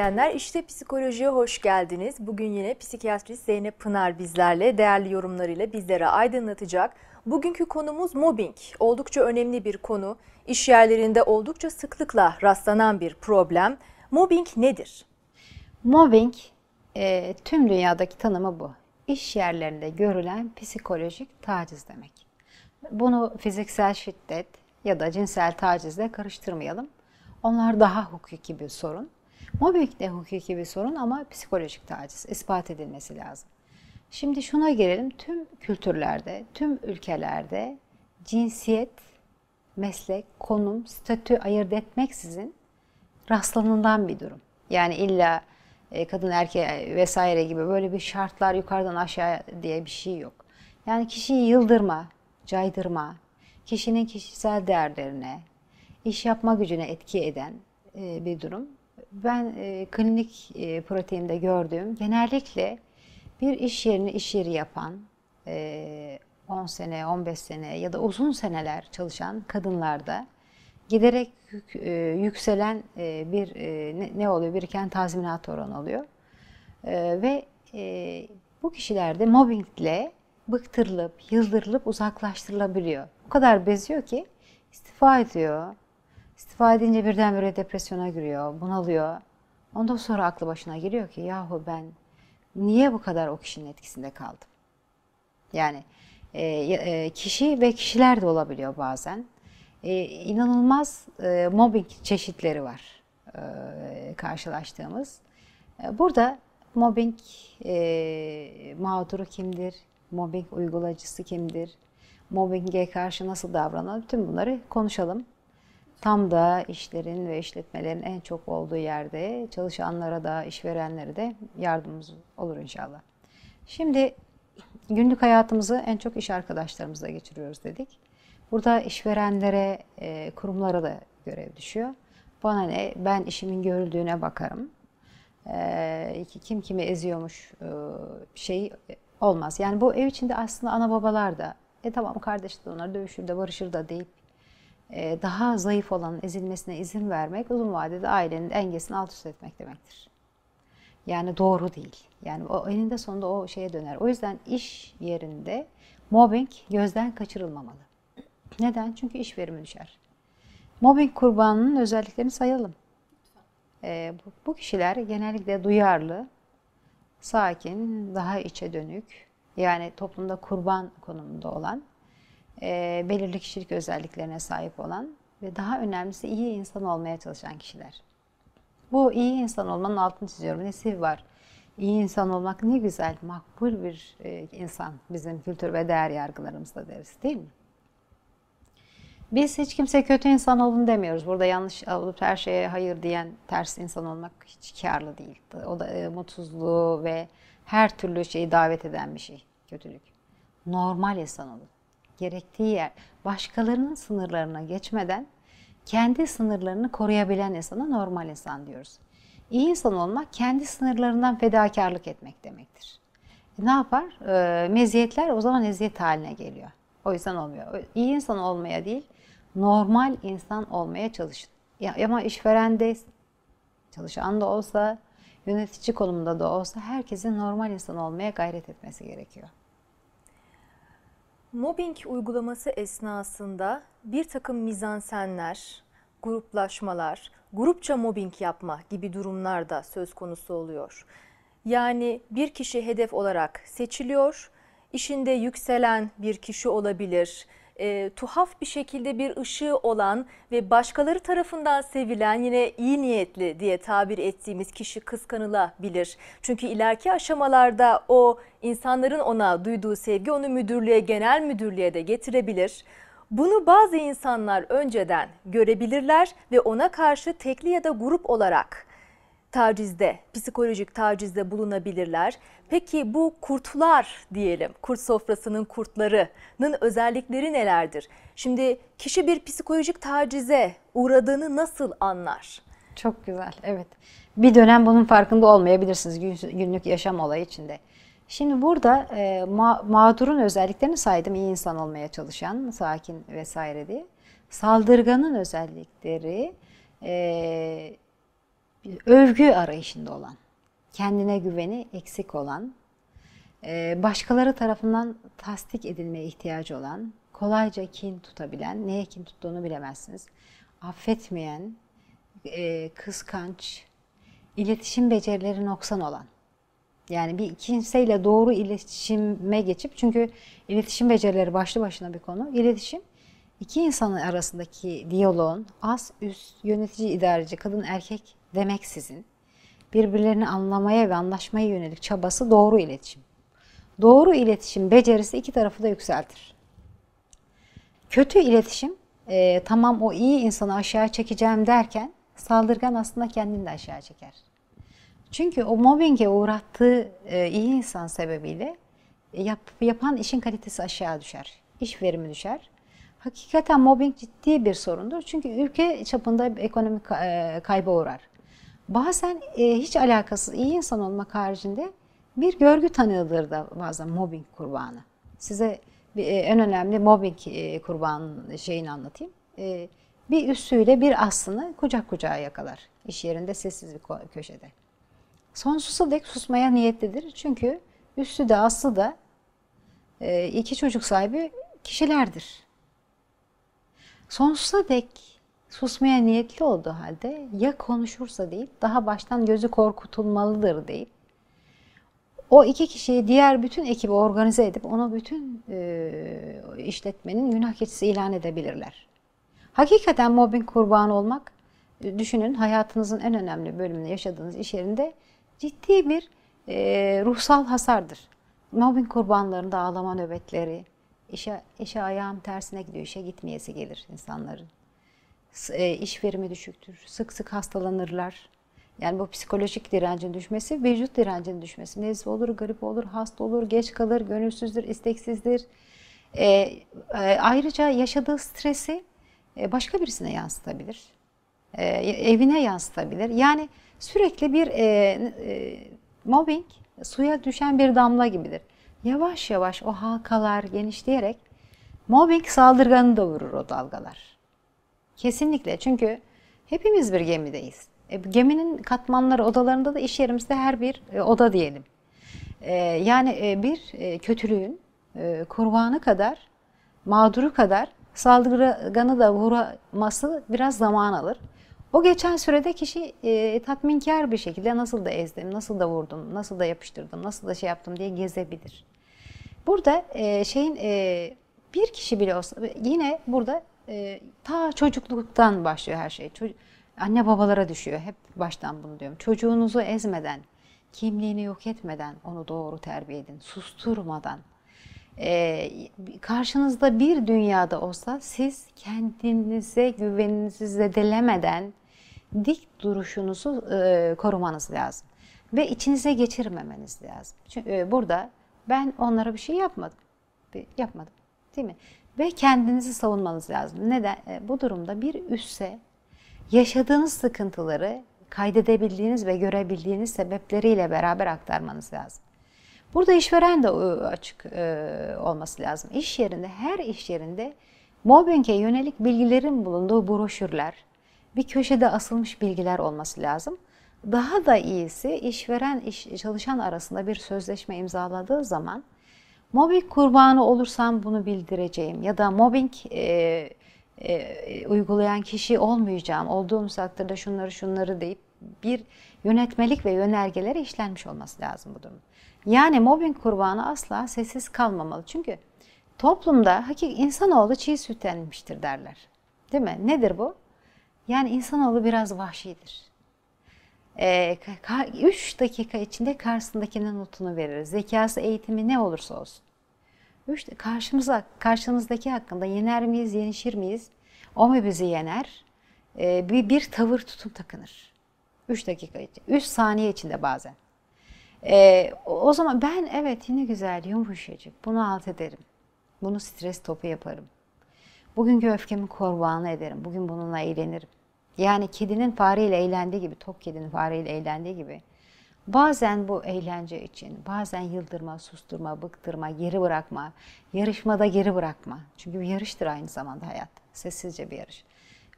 izleyenler işte psikolojiye hoş geldiniz. Bugün yine psikiyatrist Zeynep Pınar bizlerle değerli yorumlarıyla bizlere aydınlatacak. Bugünkü konumuz mobbing. Oldukça önemli bir konu. İş yerlerinde oldukça sıklıkla rastlanan bir problem. Mobbing nedir? Mobbing e, tüm dünyadaki tanımı bu. İş yerlerinde görülen psikolojik taciz demek. Bunu fiziksel şiddet ya da cinsel tacizle karıştırmayalım. Onlar daha hukuki bir sorun. Mobbing de hukuki bir sorun ama psikolojik taciz ispat edilmesi lazım. Şimdi şuna gelelim. Tüm kültürlerde, tüm ülkelerde cinsiyet, meslek, konum, statü ayırt etmeksizin rastlanından bir durum. Yani illa e, kadın erkek vesaire gibi böyle bir şartlar yukarıdan aşağı diye bir şey yok. Yani kişiyi yıldırma, caydırma, kişinin kişisel değerlerine, iş yapma gücüne etki eden e, bir durum ben e, klinik e, gördüğüm genellikle bir iş yerini iş yeri yapan, 10 e, sene, 15 sene ya da uzun seneler çalışan kadınlarda giderek e, yükselen bir ne, oluyor? Biriken tazminat oranı oluyor. ve bu kişilerde mobbingle bıktırılıp, yıldırılıp uzaklaştırılabiliyor. O kadar beziyor ki istifa ediyor, İstifa edince birdenbire depresyona giriyor, bunalıyor. Ondan sonra aklı başına geliyor ki yahu ben niye bu kadar o kişinin etkisinde kaldım? Yani e, e, kişi ve kişiler de olabiliyor bazen. E, inanılmaz e, mobbing çeşitleri var e, karşılaştığımız. E, burada mobbing e, mağduru kimdir? Mobbing uygulacısı kimdir? Mobbinge karşı nasıl davranalım? Tüm bunları konuşalım. Tam da işlerin ve işletmelerin en çok olduğu yerde çalışanlara da işverenlere de yardımımız olur inşallah. Şimdi günlük hayatımızı en çok iş arkadaşlarımızla geçiriyoruz dedik. Burada işverenlere, e, kurumlara da görev düşüyor. Bana ne, ben işimin görüldüğüne bakarım. E, kim kimi eziyormuş e, şey olmaz. Yani bu ev içinde aslında ana babalar da, e tamam kardeş de onlar dövüşür de barışır da deyip e, daha zayıf olanın ezilmesine izin vermek uzun vadede ailenin dengesini alt üst etmek demektir. Yani doğru değil. Yani o eninde sonunda o şeye döner. O yüzden iş yerinde mobbing gözden kaçırılmamalı. Neden? Çünkü iş verimi düşer. Mobbing kurbanının özelliklerini sayalım. E, bu kişiler genellikle duyarlı, sakin, daha içe dönük, yani toplumda kurban konumunda olan e, belirli kişilik özelliklerine sahip olan ve daha önemlisi iyi insan olmaya çalışan kişiler. Bu iyi insan olmanın altını çiziyorum. Nesi var? İyi insan olmak ne güzel, makbul bir e, insan bizim kültür ve değer yargılarımızda deriz değil mi? Biz hiç kimse kötü insan olun demiyoruz. Burada yanlış olup her şeye hayır diyen ters insan olmak hiç karlı değil. O da e, mutsuzluğu ve her türlü şeyi davet eden bir şey, kötülük. Normal insan olun gerektiği yer başkalarının sınırlarına geçmeden kendi sınırlarını koruyabilen insana normal insan diyoruz. İyi insan olmak kendi sınırlarından fedakarlık etmek demektir. E ne yapar? E, meziyetler o zaman eziyet haline geliyor. O yüzden olmuyor. İyi insan olmaya değil, normal insan olmaya çalışın. Ya, ama işveren de, çalışan da olsa, yönetici konumunda da olsa herkesin normal insan olmaya gayret etmesi gerekiyor. Mobbing uygulaması esnasında bir takım mizansenler, gruplaşmalar, grupça mobbing yapma gibi durumlar da söz konusu oluyor. Yani bir kişi hedef olarak seçiliyor, işinde yükselen bir kişi olabilir, e, tuhaf bir şekilde bir ışığı olan ve başkaları tarafından sevilen yine iyi niyetli diye tabir ettiğimiz kişi kıskanılabilir. Çünkü ileriki aşamalarda o insanların ona duyduğu sevgi onu müdürlüğe, genel müdürlüğe de getirebilir. Bunu bazı insanlar önceden görebilirler ve ona karşı tekli ya da grup olarak tacizde, psikolojik tacizde bulunabilirler. Peki bu kurtlar diyelim, kurt sofrasının kurtlarının özellikleri nelerdir? Şimdi kişi bir psikolojik tacize uğradığını nasıl anlar? Çok güzel, evet. Bir dönem bunun farkında olmayabilirsiniz günlük yaşam olayı içinde. Şimdi burada e, ma mağdurun özelliklerini saydım, iyi insan olmaya çalışan, sakin vesaire diye. Saldırganın özellikleri, e, bir övgü arayışında olan, kendine güveni eksik olan, e, başkaları tarafından tasdik edilmeye ihtiyacı olan, kolayca kin tutabilen, neye kin tuttuğunu bilemezsiniz, affetmeyen, e, kıskanç, iletişim becerileri noksan olan. Yani bir kimseyle doğru iletişime geçip çünkü iletişim becerileri başlı başına bir konu. İletişim iki insanın arasındaki diyaloğun az üst yönetici idareci kadın erkek demeksizin birbirlerini anlamaya ve anlaşmaya yönelik çabası doğru iletişim. Doğru iletişim becerisi iki tarafı da yükseltir. Kötü iletişim e, tamam o iyi insanı aşağı çekeceğim derken saldırgan aslında kendini de aşağı çeker. Çünkü o mobbinge uğrattığı e, iyi insan sebebiyle e, yap, yapan işin kalitesi aşağı düşer. İş verimi düşer. Hakikaten mobbing ciddi bir sorundur. Çünkü ülke çapında ekonomik e, kayba uğrar. Bazen e, hiç alakasız iyi insan olmak haricinde bir görgü tanığıdır da bazen mobbing kurbanı. Size bir, e, en önemli mobbing e, kurbanının şeyini anlatayım. E, bir üssüyle bir aslını kucak kucağa yakalar. iş yerinde sessiz bir köşede. Sonsuza dek susmaya niyetlidir. Çünkü üssü de aslı da e, iki çocuk sahibi kişilerdir. Sonsuza dek susmaya niyetli olduğu halde ya konuşursa deyip daha baştan gözü korkutulmalıdır deyip o iki kişiyi diğer bütün ekibi organize edip onu bütün e, işletmenin günah keçisi ilan edebilirler. Hakikaten mobbing kurbanı olmak e, düşünün hayatınızın en önemli bölümünde yaşadığınız iş yerinde ciddi bir e, ruhsal hasardır. Mobbing kurbanlarında ağlama nöbetleri, işe, işe ayağım tersine gidiyor, işe gitmeyesi gelir insanların. E, iş verimi düşüktür. Sık sık hastalanırlar. Yani bu psikolojik direncin düşmesi, vücut direncin düşmesi. Nezle olur, garip olur, hasta olur, geç kalır, gönülsüzdür, isteksizdir. E, e, ayrıca yaşadığı stresi e, başka birisine yansıtabilir. E, evine yansıtabilir. Yani sürekli bir e, e, mobbing suya düşen bir damla gibidir. Yavaş yavaş o halkalar genişleyerek mobbing saldırganı da vurur o dalgalar. Kesinlikle çünkü hepimiz bir gemideyiz. E, geminin katmanları odalarında da iş yerimizde her bir e, oda diyelim. E, yani e, bir e, kötülüğün e, kurbanı kadar, mağduru kadar saldırganı da vuraması biraz zaman alır. O geçen sürede kişi e, tatminkar bir şekilde nasıl da ezdim, nasıl da vurdum, nasıl da yapıştırdım, nasıl da şey yaptım diye gezebilir. Burada e, şeyin e, bir kişi bile olsa yine burada e, ta çocukluktan başlıyor her şey. Çocuk, anne babalara düşüyor. Hep baştan bunu diyorum. Çocuğunuzu ezmeden, kimliğini yok etmeden onu doğru terbiye edin. Susturmadan. E, karşınızda bir dünyada olsa siz kendinize güveninizi zedelemeden dik duruşunuzu e, korumanız lazım. Ve içinize geçirmemeniz lazım. Çünkü e, burada ben onlara bir şey yapmadım. Bir, yapmadım. Değil mi? ve kendinizi savunmanız lazım. Neden? E, bu durumda bir üsse yaşadığınız sıkıntıları kaydedebildiğiniz ve görebildiğiniz sebepleriyle beraber aktarmanız lazım. Burada işveren de e, açık e, olması lazım. İş yerinde, her iş yerinde mobbinge yönelik bilgilerin bulunduğu broşürler, bir köşede asılmış bilgiler olması lazım. Daha da iyisi işveren iş, çalışan arasında bir sözleşme imzaladığı zaman Mobbing kurbanı olursam bunu bildireceğim ya da mobbing e, e, uygulayan kişi olmayacağım. Olduğum takdirde şunları şunları deyip bir yönetmelik ve yönergelere işlenmiş olması lazım bu durum. Yani mobbing kurbanı asla sessiz kalmamalı. Çünkü toplumda hakik insanoğlu çiğ sütlenmiştir derler. Değil mi? Nedir bu? Yani insanoğlu biraz vahşidir. 3 ee, dakika içinde karşısındakine notunu verir. Zekası eğitimi ne olursa olsun. 3 karşımıza karşımızdaki hakkında yener miyiz, yenişir miyiz? O mu bizi yener? Ee, bir, bir tavır tutum takınır. 3 dakika içinde, 3 saniye içinde bazen. E, o zaman ben evet yine güzel, yumuşacık, bunu alt ederim. Bunu stres topu yaparım. Bugünkü öfkemi korbanı ederim. Bugün bununla eğlenirim. Yani kedinin fareyle eğlendiği gibi, tok kedinin fareyle eğlendiği gibi. Bazen bu eğlence için, bazen yıldırma, susturma, bıktırma, geri bırakma, yarışmada geri bırakma. Çünkü bir yarıştır aynı zamanda hayat, sessizce bir yarış.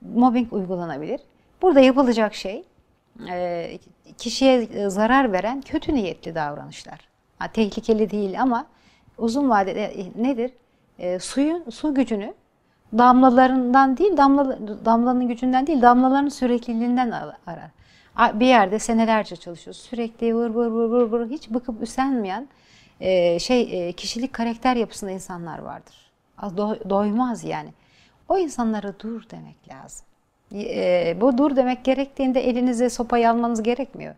Mobbing uygulanabilir. Burada yapılacak şey e, kişiye zarar veren kötü niyetli davranışlar. Ha, tehlikeli değil ama uzun vadede e, nedir? E, suyun su gücünü damlalarından değil, damla, damlanın gücünden değil, damlaların sürekliliğinden arar. Bir yerde senelerce çalışıyor. Sürekli vur vur vur vur vur hiç bıkıp üsenmeyen e, şey e, kişilik karakter yapısında insanlar vardır. Do, doymaz yani. O insanlara dur demek lazım. E, bu dur demek gerektiğinde elinize sopayı almanız gerekmiyor.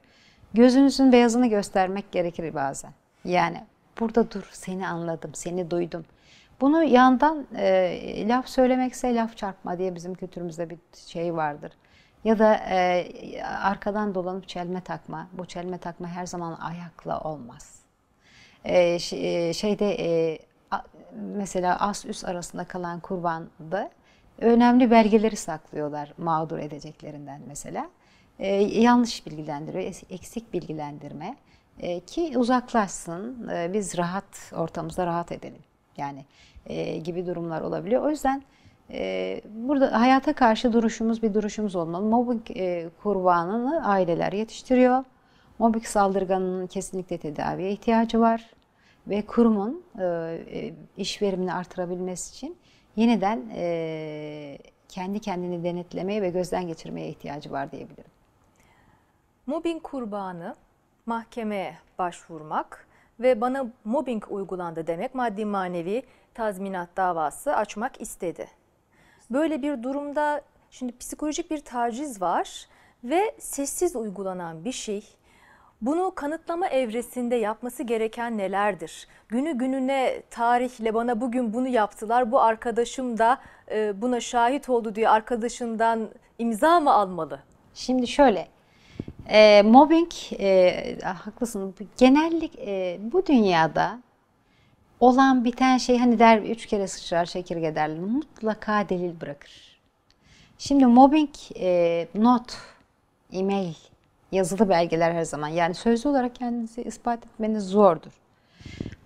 Gözünüzün beyazını göstermek gerekir bazen. Yani burada dur seni anladım, seni duydum. Bunu yandan e, laf söylemekse laf çarpma diye bizim kültürümüzde bir şey vardır. Ya da e, arkadan dolanıp çelme takma. Bu çelme takma her zaman ayakla olmaz. E, e şeyde e, mesela as üst arasında kalan kurbanda önemli belgeleri saklıyorlar mağdur edeceklerinden mesela. E, yanlış bilgilendiriyor, eksik bilgilendirme e, ki uzaklaşsın, e, biz rahat ortamızda rahat edelim. Yani e, gibi durumlar olabiliyor. O yüzden e, burada hayata karşı duruşumuz bir duruşumuz olmalı. Mobbing e, kurbanını aileler yetiştiriyor. Mobbing saldırganının kesinlikle tedaviye ihtiyacı var. Ve kurumun e, e iş verimini artırabilmesi için yeniden e, kendi kendini denetlemeye ve gözden geçirmeye ihtiyacı var diyebilirim. Mobbing kurbanı mahkemeye başvurmak ve bana mobbing uygulandı demek maddi manevi tazminat davası açmak istedi. Böyle bir durumda şimdi psikolojik bir taciz var ve sessiz uygulanan bir şey. Bunu kanıtlama evresinde yapması gereken nelerdir? Günü gününe tarihle bana bugün bunu yaptılar, bu arkadaşım da e, buna şahit oldu diye arkadaşından imza mı almalı? Şimdi şöyle e, mobbing, e, haklısın. Genellik e, bu dünyada olan biten şey hani der üç kere sıçrar çekirge derler. Mutlaka delil bırakır. Şimdi mobbing e, not, email, yazılı belgeler her zaman. Yani sözlü olarak kendinizi ispat etmeniz zordur.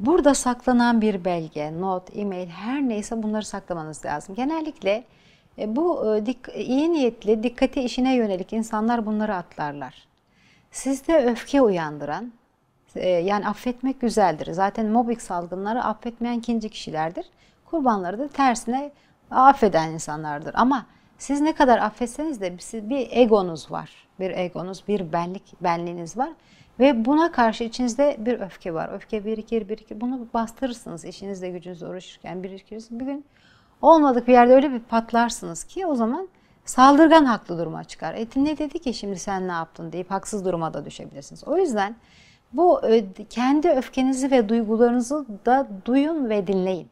Burada saklanan bir belge, not, email, her neyse bunları saklamanız lazım. Genellikle e, bu e, e, iyi niyetli, dikkati işine yönelik insanlar bunları atlarlar. Sizde öfke uyandıran, e, yani affetmek güzeldir. Zaten mobbing salgınları affetmeyen ikinci kişilerdir. Kurbanları da tersine affeden insanlardır. Ama siz ne kadar affetseniz de bir egonuz var. Bir egonuz, bir benlik, benliğiniz var. Ve buna karşı içinizde bir öfke var. Öfke birikir, birikir. Bunu bastırırsınız işinizle gücünüzle uğraşırken birikir. Bir gün olmadık bir yerde öyle bir patlarsınız ki o zaman saldırgan haklı duruma çıkar. Etin ne dedi ki şimdi sen ne yaptın deyip haksız duruma da düşebilirsiniz. O yüzden bu e, kendi öfkenizi ve duygularınızı da duyun ve dinleyin.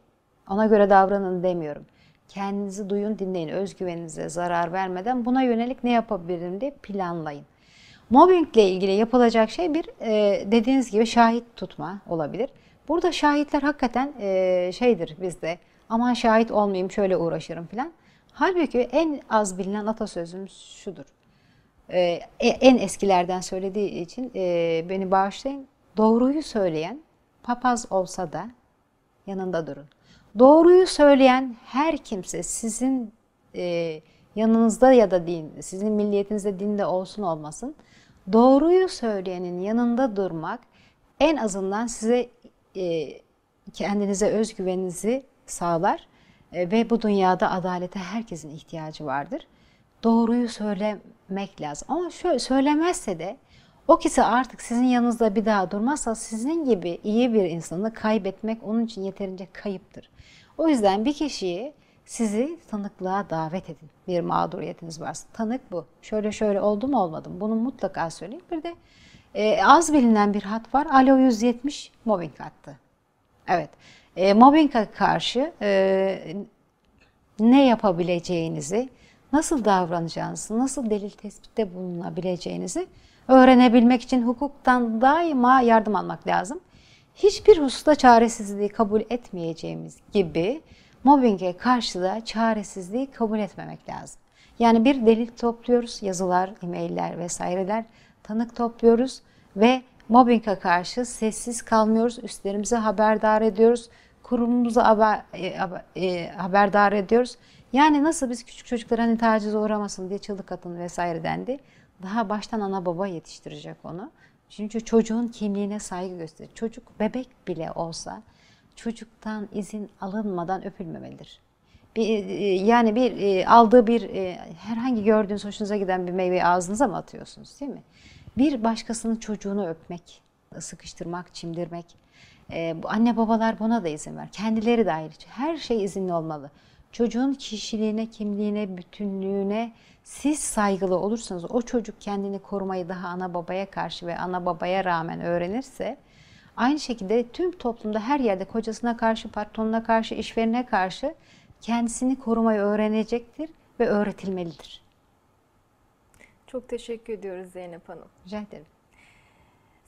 Ona göre davranın demiyorum. Kendinizi duyun, dinleyin. Özgüveninize zarar vermeden buna yönelik ne yapabilirim diye planlayın. Mobbingle ilgili yapılacak şey bir e, dediğiniz gibi şahit tutma olabilir. Burada şahitler hakikaten e, şeydir bizde. Aman şahit olmayayım şöyle uğraşırım filan. Halbuki en az bilinen atasözümüz şudur. Ee, e, en eskilerden söylediği için e, beni bağışlayın. Doğruyu söyleyen papaz olsa da yanında durun. Doğruyu söyleyen her kimse sizin e, yanınızda ya da din, sizin milliyetinizde dinde olsun olmasın. Doğruyu söyleyenin yanında durmak en azından size e, kendinize özgüveninizi sağlar ee, ve bu dünyada adalete herkesin ihtiyacı vardır. Doğruyu söylemek lazım. Ama şöyle söylemezse de o kişi artık sizin yanınızda bir daha durmazsa sizin gibi iyi bir insanı kaybetmek onun için yeterince kayıptır. O yüzden bir kişiyi sizi tanıklığa davet edin. Bir mağduriyetiniz varsa. Tanık bu. Şöyle şöyle oldu mu olmadı Bunu mutlaka söyleyin. Bir de e, az bilinen bir hat var. Alo 170 mobbing hattı. Evet e, mobbinge karşı e, ne yapabileceğinizi, nasıl davranacağınızı, nasıl delil tespitte bulunabileceğinizi öğrenebilmek için hukuktan daima yardım almak lazım. Hiçbir hususta çaresizliği kabul etmeyeceğimiz gibi mobbinge karşı da çaresizliği kabul etmemek lazım. Yani bir delil topluyoruz, yazılar, e-mailler vesaireler, tanık topluyoruz ve mobbinge karşı sessiz kalmıyoruz, üstlerimize haberdar ediyoruz kurumumuza haber, e, haber, e, haberdar ediyoruz. Yani nasıl biz küçük çocuklara hani tacize uğramasın diye çığlık atın vesaire dendi. Daha baştan ana baba yetiştirecek onu. Çünkü çocuğun kimliğine saygı gösterir. Çocuk bebek bile olsa çocuktan izin alınmadan öpülmemelidir. Bir, e, yani bir e, aldığı bir e, herhangi gördüğünüz hoşunuza giden bir meyveyi ağzınıza mı atıyorsunuz değil mi? Bir başkasının çocuğunu öpmek, sıkıştırmak, çimdirmek e, anne babalar buna da izin ver. Kendileri de ayrı. Her şey izinli olmalı. Çocuğun kişiliğine, kimliğine, bütünlüğüne siz saygılı olursanız o çocuk kendini korumayı daha ana babaya karşı ve ana babaya rağmen öğrenirse aynı şekilde tüm toplumda her yerde kocasına karşı, patronuna karşı, işverine karşı kendisini korumayı öğrenecektir ve öğretilmelidir. Çok teşekkür ediyoruz Zeynep Hanım. Rica ederim.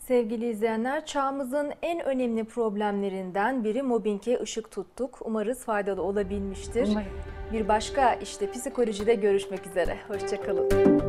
Sevgili izleyenler, çağımızın en önemli problemlerinden biri mobbinge ışık tuttuk. Umarız faydalı olabilmiştir. Umarım. Bir başka işte psikolojide görüşmek üzere. Hoşçakalın.